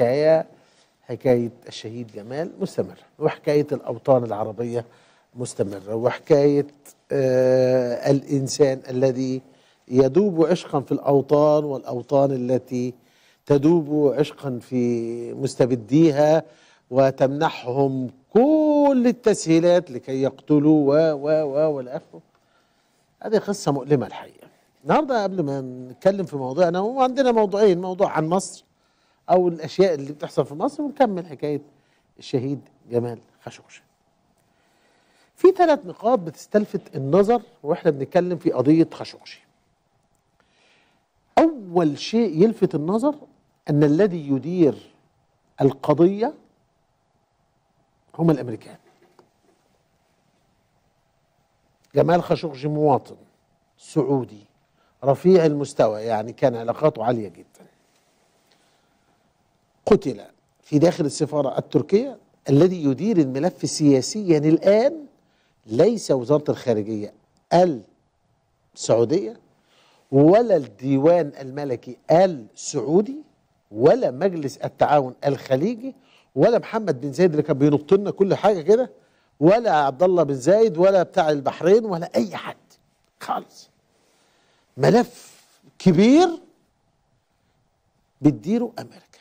الحكاية حكاية الشهيد جمال مستمرة وحكاية الأوطان العربية مستمرة وحكاية آه الإنسان الذي يدوب عشقا في الأوطان والأوطان التي تدوب عشقا في مستبديها وتمنحهم كل التسهيلات لكي يقتلوا و و و والى اخره. هذه قصة مؤلمة الحقيقة النهاردة قبل ما نتكلم في موضوعنا وعندنا موضوعين موضوع عن مصر او الاشياء اللي بتحصل في مصر ونكمل حكايه الشهيد جمال خاشقجي. في ثلاث نقاط بتستلفت النظر واحنا بنتكلم في قضيه خاشقجي. اول شيء يلفت النظر ان الذي يدير القضيه هم الامريكان. جمال خاشقجي مواطن سعودي رفيع المستوى يعني كان علاقاته عاليه جدا. قتل في داخل السفارة التركية الذي يدير الملف سياسيا يعني الآن ليس وزارة الخارجية السعودية ولا الديوان الملكي السعودي ولا مجلس التعاون الخليجي ولا محمد بن زايد اللي كان بينط لنا كل حاجه كده ولا عبد الله بن زايد ولا بتاع البحرين ولا اي حد خالص ملف كبير بتديره امريكا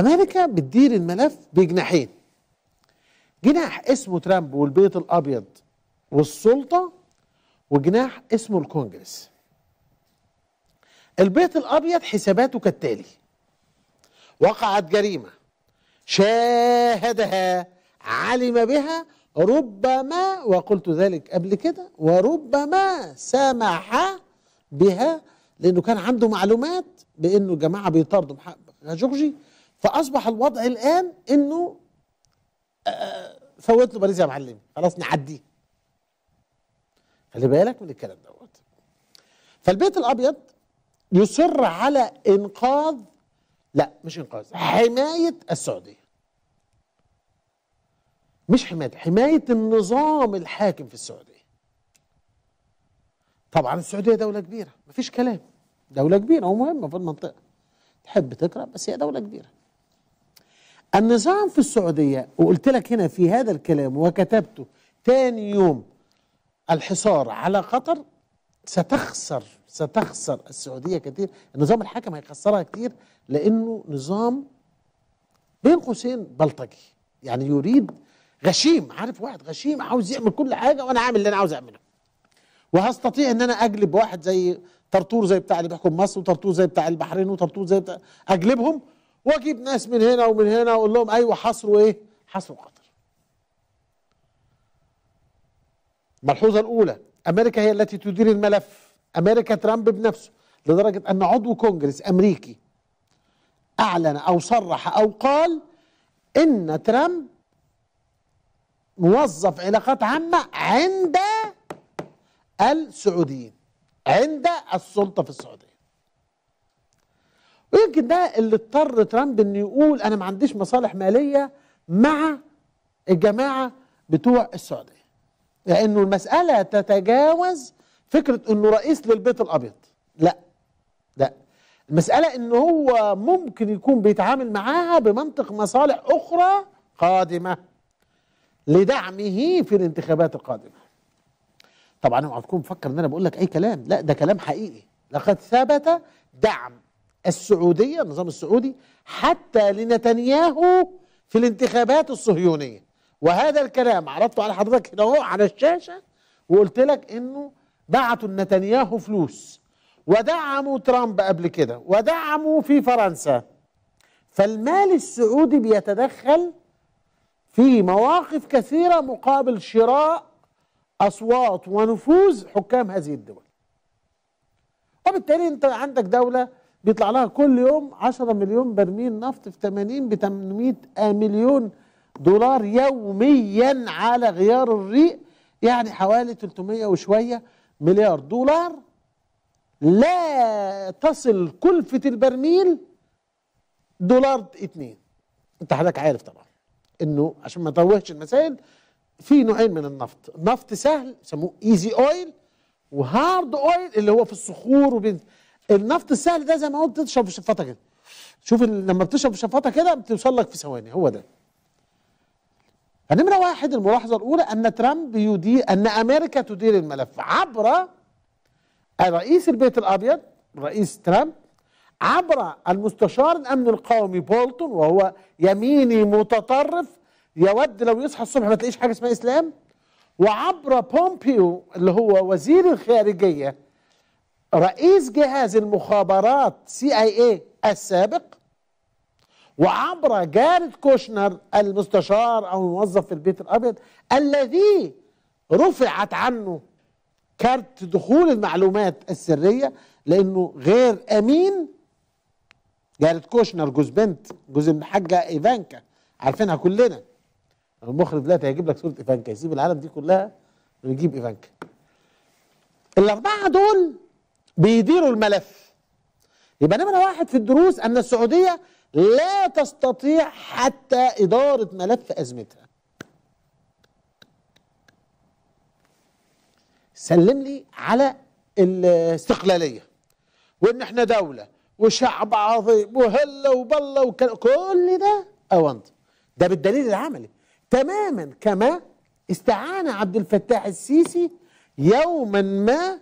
امريكا بتدير الملف بجناحين جناح اسمه ترامب والبيت الابيض والسلطه وجناح اسمه الكونجرس البيت الابيض حساباته كالتالي وقعت جريمه شاهدها علم بها ربما وقلت ذلك قبل كده وربما سمح بها لانه كان عنده معلومات بانه الجماعه بيطاردوا خاشقجي فاصبح الوضع الان انه آه، آه، فوت له باريس يا معلم خلاص نعديه خلي بالك من الكلام دوت فالبيت الابيض يصر على انقاذ لا مش انقاذ حمايه السعوديه مش حمايه حمايه النظام الحاكم في السعوديه طبعا السعوديه دوله كبيره مفيش كلام دوله كبيره ومهمه في المنطقه تحب تقرا بس هي دوله كبيره النظام في السعودية وقلت لك هنا في هذا الكلام وكتبته تاني يوم الحصار على قطر ستخسر ستخسر السعودية كثير النظام الحاكم هيخسرها كثير لأنه نظام بين قوسين بلطجي يعني يريد غشيم عارف واحد غشيم عاوز يعمل كل حاجة وأنا عامل اللي أنا عاوز أعمله وهستطيع ان انا اجلب واحد زي طرطور زي بتاع اللي بيحكم مصر وطرطور زي بتاع البحرين وطرطور زي بتاع اجلبهم واجيب ناس من هنا ومن هنا واقول لهم ايوه حصروا ايه حصروا قطر الملحوظه الاولى امريكا هي التي تدير الملف امريكا ترامب بنفسه لدرجه ان عضو كونجرس امريكي اعلن او صرح او قال ان ترامب موظف علاقات عامه عند السعوديين عند السلطه في السعوديه ايه ده اللي اضطر ترامب انه يقول انا ما عنديش مصالح ماليه مع الجماعه بتوع السعوديه لانه المساله تتجاوز فكره انه رئيس للبيت الابيض لا لا المساله ان هو ممكن يكون بيتعامل معاها بمنطق مصالح اخرى قادمه لدعمه في الانتخابات القادمه طبعا اوعى تكون مفكر ان انا بقول لك اي كلام لا ده كلام حقيقي لقد ثبت دعم السعودية النظام السعودي حتى لنتنياهو في الانتخابات الصهيونية وهذا الكلام عرضته على حضرتك هنا اهو على الشاشة وقلت لك انه بعتوا لنتنياهو فلوس ودعموا ترامب قبل كده ودعموا في فرنسا فالمال السعودي بيتدخل في مواقف كثيرة مقابل شراء أصوات ونفوذ حكام هذه الدول وبالتالي أنت عندك دولة بيطلع لها كل يوم 10 مليون برميل نفط في 80 ب 800 مليون دولار يوميا على غيار الريق يعني حوالي 300 وشويه مليار دولار لا تصل كلفه البرميل دولار 2 انت حضرتك عارف طبعا انه عشان ما توهش المسائل في نوعين من النفط نفط سهل يسموه ايزي اويل وهارد اويل اللي هو في الصخور وبين النفط السهل ده زي ما قلت تشرب في الشفاطه كده شوف لما بتشرب في الشفاطه كده بتوصل لك في ثواني هو ده فنمرة واحد الملاحظة الأولى أن ترامب يدير أن أمريكا تدير الملف عبر رئيس البيت الأبيض رئيس ترامب عبر المستشار الأمن القومي بولتون وهو يميني متطرف يود لو يصحى الصبح ما تلاقيش حاجة اسمها إسلام وعبر بومبيو اللي هو وزير الخارجية رئيس جهاز المخابرات سي اي اي السابق وعبر جارد كوشنر المستشار او الموظف في البيت الابيض الذي رفعت عنه كارت دخول المعلومات السريه لانه غير امين جارد كوشنر جوز بنت جوز الحاجه ايفانكا عارفينها كلنا المخرج دلوقتي هيجيب لك صوره ايفانكا يسيب العالم دي كلها ويجيب ايفانكا الاربعه دول بيديروا الملف يبقى نمرة واحد في الدروس أن السعودية لا تستطيع حتى إدارة ملف أزمتها سلم لي على الاستقلالية وإن إحنا دولة وشعب عظيم وهلة وبلة وكل كل ده أونطة ده بالدليل العملي تماما كما استعان عبد الفتاح السيسي يوما ما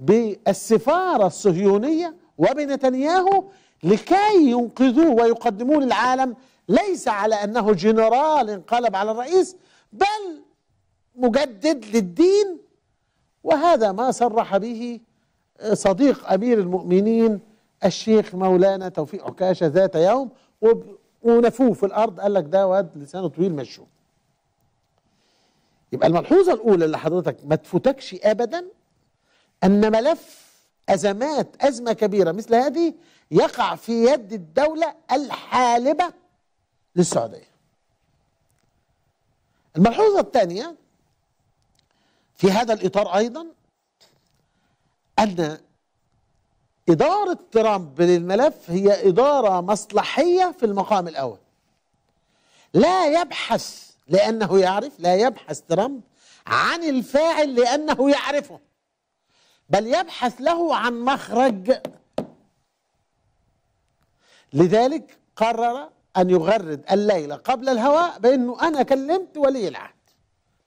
بالسفارة الصهيونية وبنتنياهو لكي ينقذوه ويقدموه للعالم ليس على أنه جنرال انقلب على الرئيس بل مجدد للدين وهذا ما صرح به صديق أمير المؤمنين الشيخ مولانا توفيق عكاشة ذات يوم ونفوه في الأرض قال لك ده واد لسانه طويل مشوه يبقى الملحوظة الأولى اللي حضرتك ما تفوتكش أبدا أن ملف أزمات أزمة كبيرة مثل هذه يقع في يد الدولة الحالبة للسعودية الملحوظة الثانية في هذا الإطار أيضا أن إدارة ترامب للملف هي إدارة مصلحية في المقام الأول لا يبحث لأنه يعرف لا يبحث ترامب عن الفاعل لأنه يعرفه بل يبحث له عن مخرج لذلك قرر أن يغرد الليلة قبل الهواء بأنه أنا كلمت ولي العهد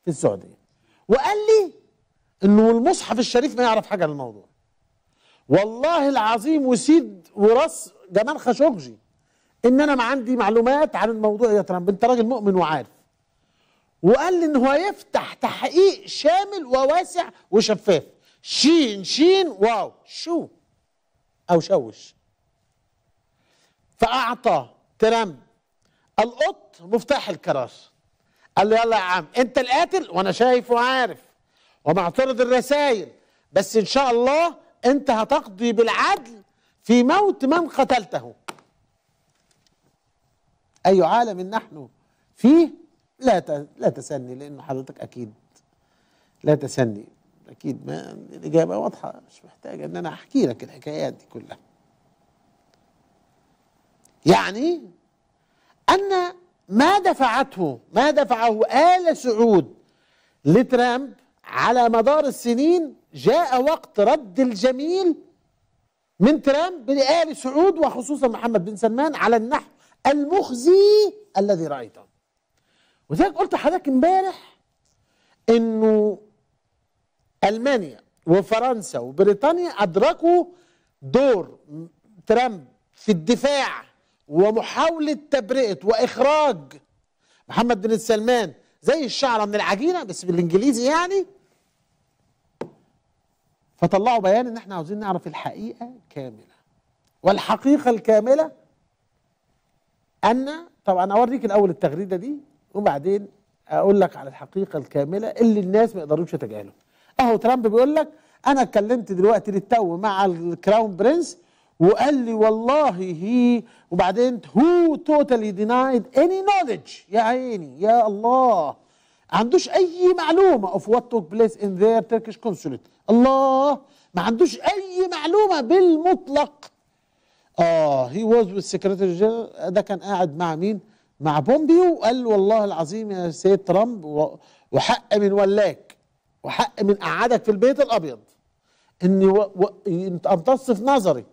في السعودية وقال لي أنه المصحف الشريف ما يعرف حاجة عن الموضوع والله العظيم وسيد وراس جمال خاشقجي ان انا ما عندي معلومات عن الموضوع يا ترامب انت راجل مؤمن وعارف وقال لي ان هو يفتح تحقيق شامل وواسع وشفاف شين شين واو شو أو شوش فأعطى ترم القط مفتاح الكراس قال له يلا يا عم انت القاتل وانا شايف وعارف ومعترض الرسائل بس ان شاء الله انت هتقضي بالعدل في موت من قتلته اي عالم نحن فيه لا لا تسني لانه حضرتك اكيد لا تسني اكيد ما الاجابه واضحه مش محتاجه ان انا احكي لك الحكايات دي كلها يعني ان ما دفعته ما دفعه ال سعود لترامب على مدار السنين جاء وقت رد الجميل من ترامب لآل سعود وخصوصا محمد بن سلمان على النحو المخزي الذي رأيته وذلك قلت لحضرتك امبارح انه ألمانيا وفرنسا وبريطانيا أدركوا دور ترامب في الدفاع ومحاولة تبرئة وإخراج محمد بن سلمان زي الشعرة من العجينة بس بالإنجليزي يعني فطلعوا بيان إن إحنا عاوزين نعرف الحقيقة كاملة والحقيقة الكاملة أن طبعا أوريك الأول التغريدة دي وبعدين أقول لك على الحقيقة الكاملة اللي الناس ما يقدروش يتجاهلوها اهو ترامب بيقول لك انا اتكلمت دلوقتي للتو مع الكراون برنس وقال لي والله هي وبعدين هو توتالي دينايد اني نوليدج يا عيني يا الله ما عندوش اي معلومه اوف وات توك بليس ان ذير تركيش كونسوليت الله ما عندوش اي معلومه بالمطلق اه هي واز والسكرتير جنرال ده كان قاعد مع مين مع بومبيو قال والله العظيم يا سيد ترامب وحق من ولاك وحق من قعدك في البيت الابيض اني و... و... امتص في نظري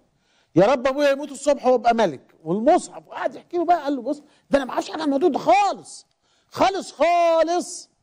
يا رب ابويا يموت الصبح وابقى ملك والمصحف وقعد يحكي له بقى قال له بص ده انا ما اعرفش عن الموضوع ده خالص خالص خالص